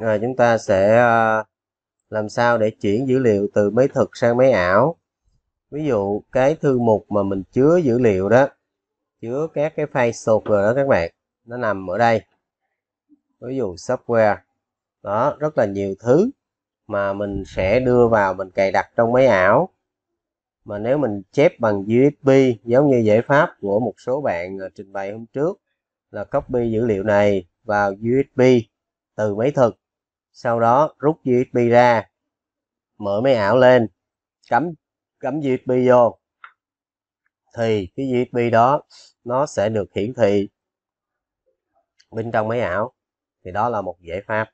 à, chúng ta sẽ à, làm sao để chuyển dữ liệu từ máy thực sang máy ảo ví dụ cái thư mục mà mình chứa dữ liệu đó chứa các cái file sột rồi đó các bạn nó nằm ở đây ví dụ software đó rất là nhiều thứ mà mình sẽ đưa vào mình cài đặt trong máy ảo mà nếu mình chép bằng USB giống như giải pháp của một số bạn à, trình bày hôm trước là copy dữ liệu này vào USB từ máy thực sau đó rút USB ra mở máy ảo lên cắm cắm USB vô thì cái USB đó nó sẽ được hiển thị bên trong máy ảo thì đó là một giải pháp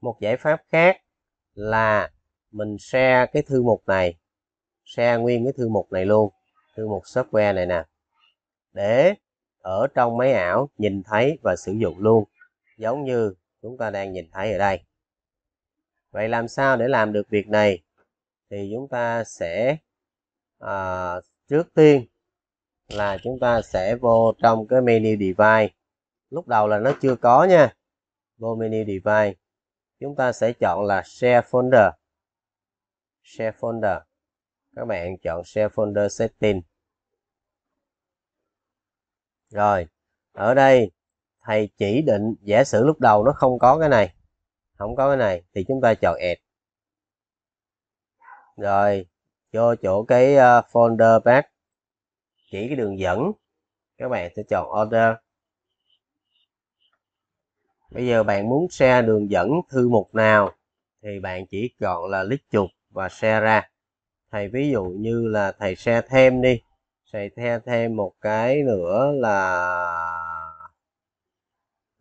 một giải pháp khác là mình share cái thư mục này share nguyên cái thư mục này luôn thư mục software này nè để ở trong máy ảo nhìn thấy và sử dụng luôn giống như chúng ta đang nhìn thấy ở đây vậy làm sao để làm được việc này thì chúng ta sẽ à, trước tiên là chúng ta sẽ vô trong cái menu device lúc đầu là nó chưa có nha vô menu device chúng ta sẽ chọn là share folder share folder các bạn chọn share folder setting rồi ở đây thầy chỉ định giả sử lúc đầu nó không có cái này không có cái này thì chúng ta chọn add rồi vô chỗ cái ờ, folder path chỉ cái đường dẫn các bạn sẽ chọn order bây giờ bạn muốn share đường dẫn thư mục nào thì bạn chỉ chọn là click chuột và share ra thầy ví dụ như là thầy share thêm đi thầy share thêm một cái nữa là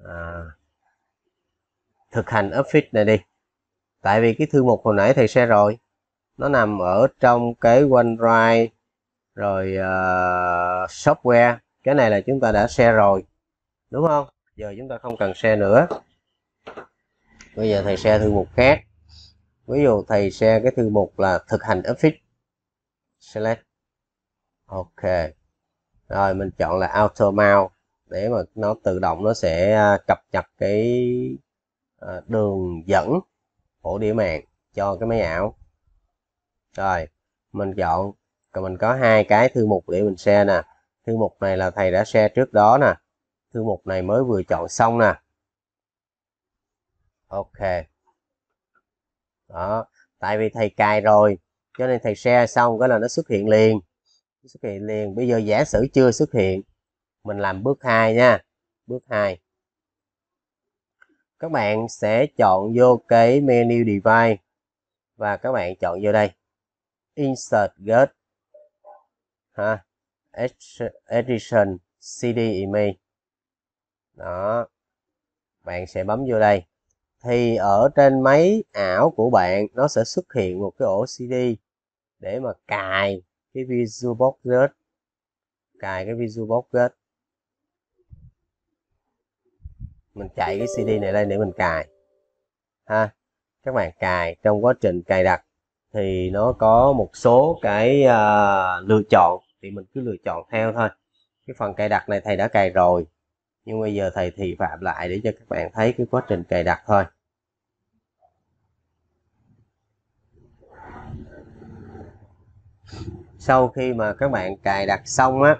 à, thực hành upfit này đi tại vì cái thư mục hồi nãy thầy xe rồi nó nằm ở trong cái OneDrive rồi uh, software cái này là chúng ta đã xe rồi đúng không giờ chúng ta không cần xe nữa bây giờ thầy xe thư mục khác ví dụ thầy xe cái thư mục là thực hành office select ok rồi mình chọn là auto mount để mà nó tự động nó sẽ ờ, cập nhật cái Ờ, đường dẫn ổ đĩa màng cho cái máy ảo rồi mình chọn mình có hai cái thư mục để mình share nè thư mục này là thầy đã share trước đó nè thư mục này mới vừa chọn xong nè ok đó tại vì thầy cài rồi cho nên thầy share xong cái là nó xuất hiện liền xuất hiện liền bây giờ giả sử chưa xuất hiện mình làm bước 2 nha bước 2 các bạn sẽ chọn vô cái menu device và các bạn chọn vô đây insert get ha edition cd image đó bạn sẽ bấm vô đây thì ở trên máy ảo của bạn nó sẽ xuất hiện một cái ổ cd để mà cài cái visualbox get cài cái visualbox get mình chạy cái CD này lên để mình cài ha các bạn cài trong quá trình cài đặt thì nó có một số cái uh, lựa chọn thì mình cứ lựa chọn theo thôi cái phần cài đặt này thầy đã cài rồi nhưng bây giờ thầy thì phạm lại để cho các bạn thấy cái quá trình cài đặt thôi sau khi mà các bạn cài đặt xong á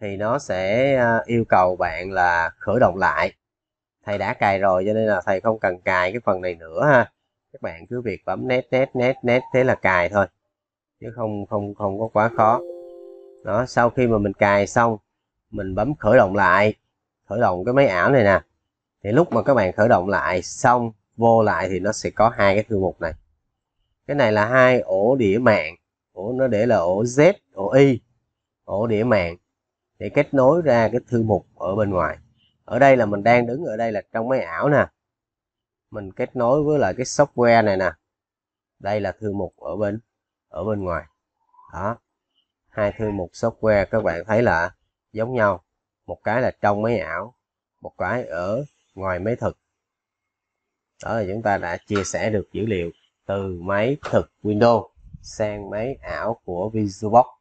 thì nó sẽ à, yêu cầu bạn là khởi động lại thầy đã cài rồi cho nên là thầy không cần cài cái phần này nữa ha các bạn cứ việc bấm nét nét nét nét thế là cài thôi chứ không không không có quá khó đó sau khi mà mình cài xong mình bấm khởi động lại khởi động cái máy ảo này nè thì lúc mà các bạn khởi động lại xong vô lại thì nó sẽ có hai cái thư mục này cái này là hai ổ đĩa mạng ổ nó để là ổ z ổ y ổ đĩa mạng để kết nối ra cái thư mục ở bên ngoài ở đây là mình đang đứng ở đây là trong máy ảo nè mình kết nối với lại cái software này nè đây là thư mục ở bên ở bên ngoài đó hai thư mục software các bạn thấy là giống nhau một cái là trong máy ảo một cái ở ngoài máy thực đó là chúng ta đã chia sẻ được dữ liệu từ máy thực Windows sang máy ảo của VisualBox